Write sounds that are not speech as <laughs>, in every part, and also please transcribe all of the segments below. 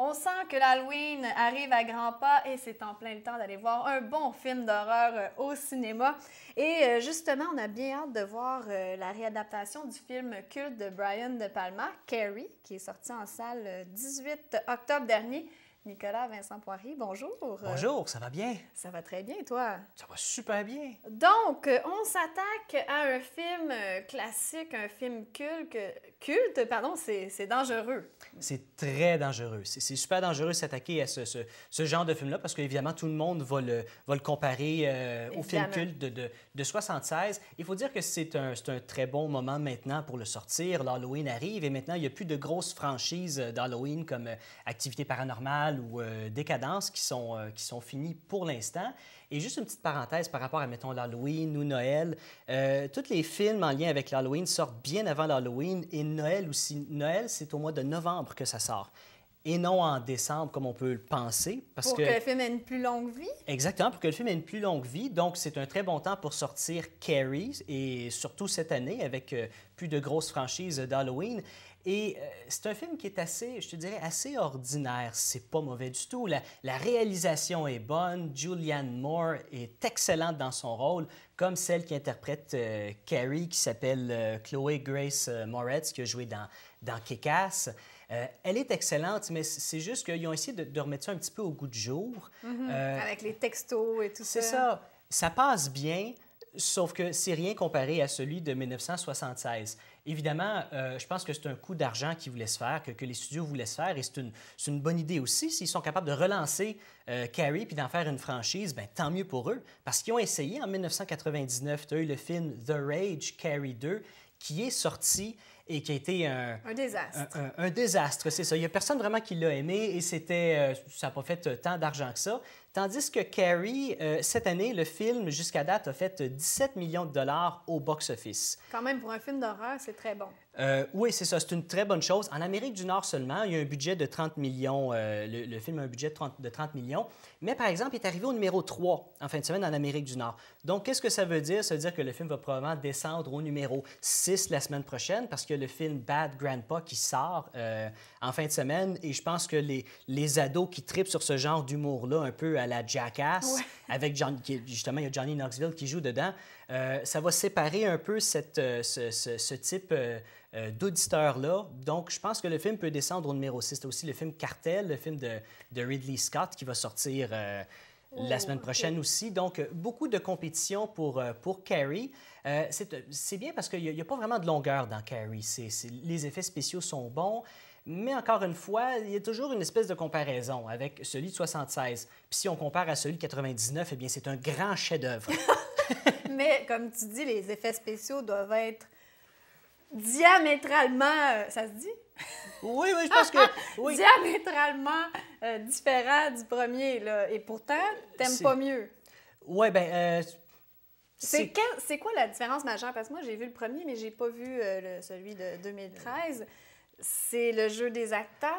On sent que l'Halloween arrive à grands pas et c'est en plein temps d'aller voir un bon film d'horreur euh, au cinéma. Et euh, justement, on a bien hâte de voir euh, la réadaptation du film culte de Brian De Palma, Carrie, qui est sorti en salle le 18 octobre dernier. Nicolas Vincent Poirier, bonjour. Bonjour, ça va bien? Ça va très bien, toi? Ça va super bien. Donc, euh, on s'attaque à un film euh, classique, un film culte. Culte, pardon, c'est dangereux. C'est très dangereux. C'est super dangereux s'attaquer à ce, genre de film-là parce qu'évidemment, tout le monde va le, va le comparer euh, au film culte de, de, 76. Il faut dire que c'est un, un très bon moment maintenant pour le sortir. L'Halloween arrive et maintenant, il n'y a plus de grosses franchises d'Halloween comme Activité paranormale ou euh, Décadence qui sont, finies euh, qui sont finis pour l'instant. Et juste une petite parenthèse par rapport à, mettons, l'Halloween ou Noël. Euh, tous les films en lien avec l'Halloween sortent bien avant l'Halloween et Noël aussi. Noël, c'est au mois de novembre que ça sort et non en décembre comme on peut le penser. Parce pour que... le film ait une plus longue vie. Exactement, pour que le film ait une plus longue vie. Donc, c'est un très bon temps pour sortir Carrie, et surtout cette année avec euh, plus de grosses franchises d'Halloween. Et euh, c'est un film qui est assez, je te dirais, assez ordinaire. C'est pas mauvais du tout. La, la, réalisation est bonne. Julianne Moore est excellente dans son rôle, comme celle qui interprète euh, Carrie, qui s'appelle Chloé Grace Moretz, qui a joué dans, dans Kick-Ass. Euh, elle est excellente, mais c'est juste qu'ils ont essayé de, remettre ça un petit peu au goût du jour. Mhm. Euh, Avec les textos et tout ça. C'est ça. Ça passe bien, sauf que c'est rien comparé à celui de 1976. Évidemment, euh, je pense que c'est un coup d'argent qu'ils voulaient se faire, que, les studios voulaient se faire, et c'est une, bonne idée aussi. S'ils sont capables de relancer Carrie puis d'en faire une franchise, ben, tant mieux pour eux, parce qu'ils ont essayé en 1999, tu as eu le film The Rage, Carrie 2, qui est sorti et qui a été euh, un... Un désastre. Un, désastre, c'est ça. Il n'y a personne vraiment qui l'a aimé et c'était, euh, ça n'a pas fait tant d'argent que ça. Tandis que Carrie, euh, cette année, le film, jusqu'à date, a fait 17 euh, millions de dollars au box-office. Quand même, pour un film d'horreur, c'est très bon. Euh, oui, c'est ça. C'est une très bonne chose. En Amérique du Nord seulement, il y a un budget de 30 millions. le, film a un budget de 30, de 30, millions. Mais par exemple, il est arrivé au numéro 3 en fin de semaine en Amérique du Nord. Donc, qu'est-ce que ça veut dire? Ça veut dire que le film va probablement descendre au numéro 6 la semaine prochaine parce que le film Bad Grandpa qui sort en fin de semaine. Et je pense que les, les ados qui tripent sur ce genre d'humour-là, un peu à la Jackass, avec justement, Johnny Knoxville qui joue dedans. Euh, ça va séparer un peu cette, euh, ce, type euh, d'auditeur-là. Donc, je pense que le film peut descendre au numéro 6. C'est aussi le film Cartel, le film de, Ridley Scott qui va sortir oh, la semaine prochaine aussi. Donc, beaucoup de compétition pour, pour Carrie. c'est bien parce qu'il n'y a, pas vraiment de longueur dans Carrie. les effets spéciaux sont bons. Mais encore une fois, il y a toujours une espèce de comparaison avec celui de 76. Puis si on compare à celui de 99, eh bien, c'est un grand chef-d'œuvre. <laughs> Mais comme tu dis, les effets spéciaux doivent être diamétralement. Euh, ça se dit? Oui, oui, je pense que. <laughs> diamétralement euh, différent du premier, là. Et pourtant, t'aimes pas mieux. Oui, ben. Euh, c'est quoi la différence majeure? Parce que moi, j'ai vu le premier, mais j'ai pas vu celui de 2013. C'est le jeu des acteurs?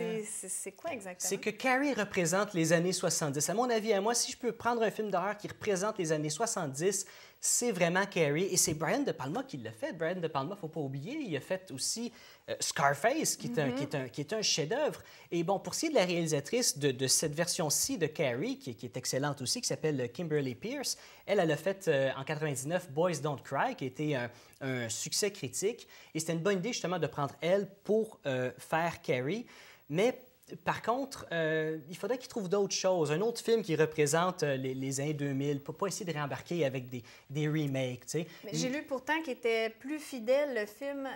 Euh, c'est quoi exactement? C'est que Carrie représente les années 70. À mon avis, à moi, si je peux prendre un film d'horreur qui représente les années 70, c'est vraiment Carrie. Et c'est Brian De Palma qui l'a fait. Brian De Palma, faut pas oublier, il a fait aussi euh, Scarface, qui est, un, chef-d'œuvre. Et bon, pour ce qui est de la réalisatrice de, cette version-ci de Carrie, qui, est excellente aussi, qui s'appelle Kimberly Pierce, elle, elle a fait euh, en 99 Boys Don't Cry, qui était un, un succès critique. Et c'était une bonne idée justement de prendre elle pour euh, faire Carrie. Mais par contre, euh, il faudrait qu'il trouve d'autres choses. Un autre film qui représente euh, les, années 2000, pour pas essayer de réembarquer avec des, des remakes. J'ai lu pourtant qu'il était plus fidèle le film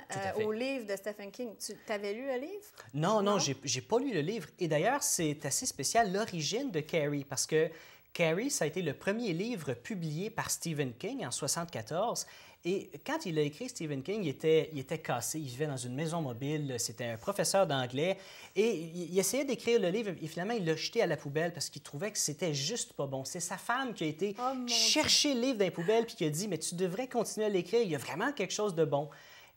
au livre de Stephen King. Tu avais lu le livre? Non, non, je j'ai pas lu le livre. Et d'ailleurs, c'est assez spécial l'origine de Carrie parce que Carrie, ça a été le premier livre publié par Stephen King en 1974 et quand il a écrit Stephen King, il était, était cassé. Il vivait dans une maison mobile. C'était un professeur d'anglais. Et il, essayait d'écrire le livre et finalement, il l'a jeté à la poubelle parce qu'il trouvait que c'était juste pas bon. C'est sa femme qui a été oh chercher le livre dans la poubelle puis qui a dit Mais tu devrais continuer à l'écrire. Il y a vraiment quelque chose de bon.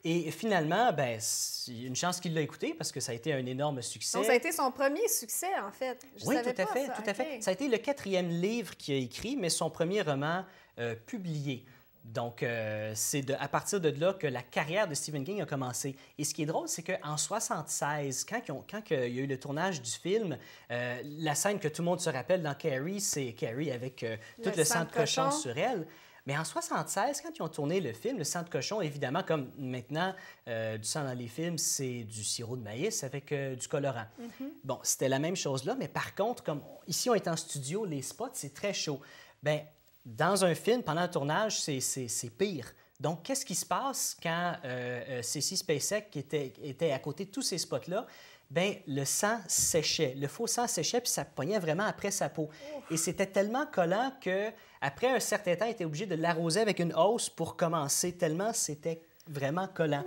Et finalement, ben, une chance qu'il l'a écouté parce que ça a été un énorme succès. Donc, ça a été son premier succès, en fait. oui, tout à fait, ça. tout à fait. Ça a été le quatrième livre qu'il a écrit, mais son premier roman euh, publié. Donc, euh, c'est à partir de là que la carrière de Stephen King a commencé. Et ce qui est drôle, c'est qu'en 76, quand, il y a eu le tournage du film, euh, la scène que tout le monde se rappelle dans Carrie, c'est Carrie avec euh, tout le, sang de cochon sur elle. Mais en 76, quand ils ont tourné le film, le sang de cochon, évidemment, comme maintenant, du sang dans les films, c'est du sirop de maïs avec du colorant. Mhm. Bon, c'était la même chose là, mais par contre, comme ici, on est en studio, les spots, c'est très chaud. Bien, dans un film, pendant un tournage, c'est pire. Donc, qu'est-ce qui se passe quand euh, euh Spacek qui était, était à côté de tous ces spots-là? Bien, le sang séchait. Le faux sang séchait, puis ça poignait vraiment après sa peau. Et c'était tellement collant que après un certain temps, il était obligé de l'arroser avec une hausse pour commencer, tellement c'était vraiment collant.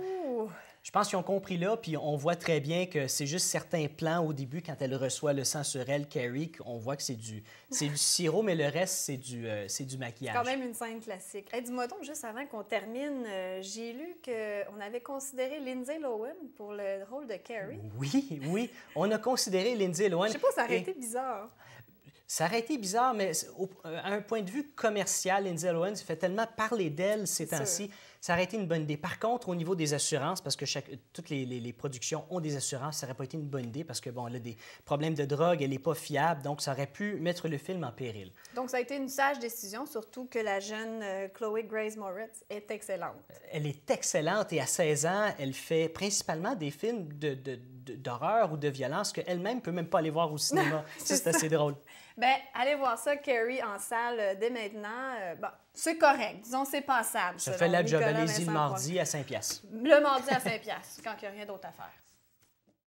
Je pense qu'ils ont compris là, puis on voit très bien que c'est juste certains plans au début, quand elle reçoit le sang sur elle, Carrie, on voit que c'est du, du sirop, mais le reste, c'est du, euh, c'est du maquillage. quand même une scène classique. Et Dis-moi donc, juste avant qu'on termine, euh, j'ai lu qu'on avait considéré Lindsay Lohan pour le rôle de Carrie. Oui, oui. On a considéré Lindsay Lohan. Je sais pas, ça aurait été bizarre. Ça aurait été bizarre, mais à euh, un point de vue commercial, Lindsay Lohan fait tellement parler d'elle ces temps-ci. Ça aurait été une bonne idée. Par contre, au niveau des assurances, parce que chaque, toutes les, productions ont des assurances, ça n'aurait pas été une bonne idée parce que, bon, elle a des problèmes de drogue, elle n'est pas fiable, donc ça aurait pu mettre le film en péril. Donc, ça a été une sage décision, surtout que la jeune euh, Chloé Grace Moritz est excellente. Euh, elle est excellente et à 16 ans, elle fait principalement des films de, de d'horreur ou de violence qu'elle-même peut même pas aller voir au cinéma. c'est assez drôle. Bien, allez voir ça, Carrie, en salle euh, dès maintenant. Euh, bon, c'est correct. Disons, c'est passable. Ça fait la job. allez le mardi à 5 Le mardi à 5 quand il n'y a rien d'autre à faire.